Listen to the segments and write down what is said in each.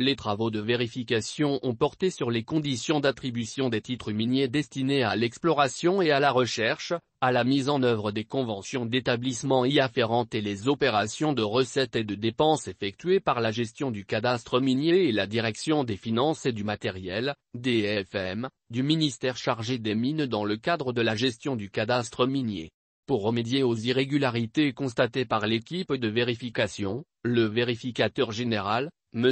Les travaux de vérification ont porté sur les conditions d'attribution des titres miniers destinés à l'exploration et à la recherche, à la mise en œuvre des conventions d'établissement y afférentes et les opérations de recettes et de dépenses effectuées par la gestion du cadastre minier et la direction des finances et du matériel, DFM, du ministère chargé des mines dans le cadre de la gestion du cadastre minier. Pour remédier aux irrégularités constatées par l'équipe de vérification, le vérificateur général, M.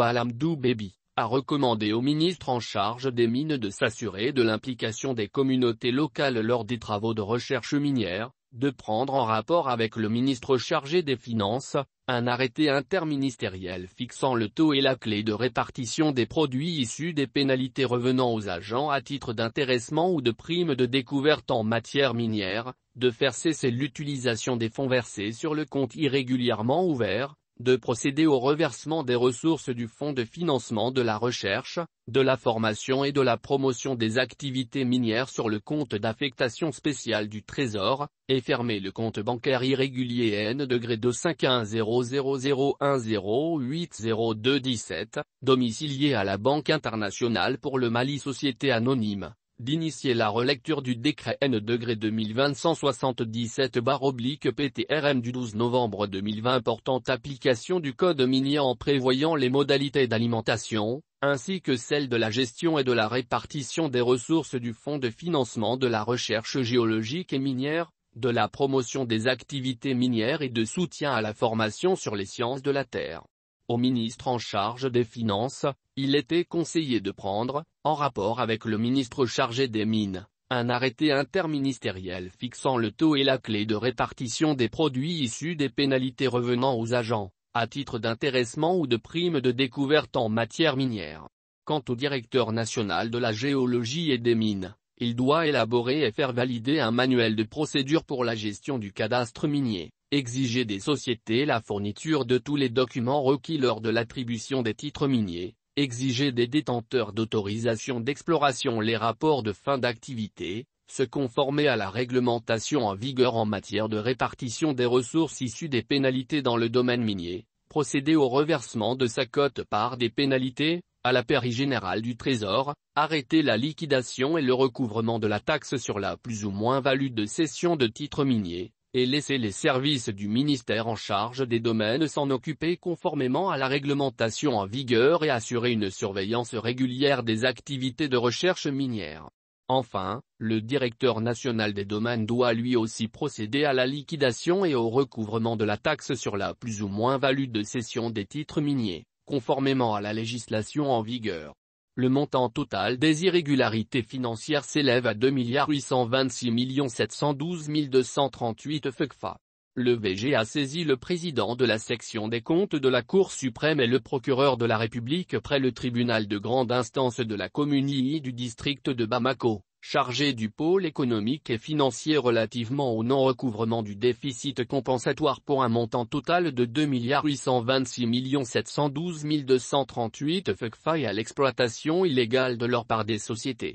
Amdou Bébi, a recommandé au ministre en charge des mines de s'assurer de l'implication des communautés locales lors des travaux de recherche minière, de prendre en rapport avec le ministre chargé des Finances, un arrêté interministériel fixant le taux et la clé de répartition des produits issus des pénalités revenant aux agents à titre d'intéressement ou de primes de découverte en matière minière, de faire cesser l'utilisation des fonds versés sur le compte irrégulièrement ouvert, de procéder au reversement des ressources du Fonds de financement de la recherche, de la formation et de la promotion des activités minières sur le compte d'affectation spéciale du Trésor, et fermer le compte bancaire irrégulier N degré 2510001080217, domicilié à la Banque internationale pour le Mali Société anonyme d'initier la relecture du décret N degré 2020-177-PTRM du 12 novembre 2020 portant application du code minier en prévoyant les modalités d'alimentation, ainsi que celles de la gestion et de la répartition des ressources du Fonds de financement de la recherche géologique et minière, de la promotion des activités minières et de soutien à la formation sur les sciences de la Terre au ministre en charge des Finances, il était conseillé de prendre, en rapport avec le ministre chargé des Mines, un arrêté interministériel fixant le taux et la clé de répartition des produits issus des pénalités revenant aux agents, à titre d'intéressement ou de primes de découverte en matière minière. Quant au directeur national de la géologie et des mines, il doit élaborer et faire valider un manuel de procédure pour la gestion du cadastre minier, exiger des sociétés la fourniture de tous les documents requis lors de l'attribution des titres miniers, exiger des détenteurs d'autorisation d'exploration les rapports de fin d'activité, se conformer à la réglementation en vigueur en matière de répartition des ressources issues des pénalités dans le domaine minier, procéder au reversement de sa cote par des pénalités, à la pairie générale du Trésor, arrêter la liquidation et le recouvrement de la taxe sur la plus ou moins value de cession de titres miniers, et laisser les services du ministère en charge des domaines s'en occuper conformément à la réglementation en vigueur et assurer une surveillance régulière des activités de recherche minière. Enfin, le directeur national des domaines doit lui aussi procéder à la liquidation et au recouvrement de la taxe sur la plus ou moins value de cession des titres miniers, conformément à la législation en vigueur. Le montant total des irrégularités financières s'élève à 826 712 238 FECFA. Le VG a saisi le président de la section des comptes de la Cour suprême et le procureur de la République près le tribunal de grande instance de la communie du district de Bamako chargé du pôle économique et financier relativement au non-recouvrement du déficit compensatoire pour un montant total de 826 712 238 FECFA et à l'exploitation illégale de l'or par des sociétés.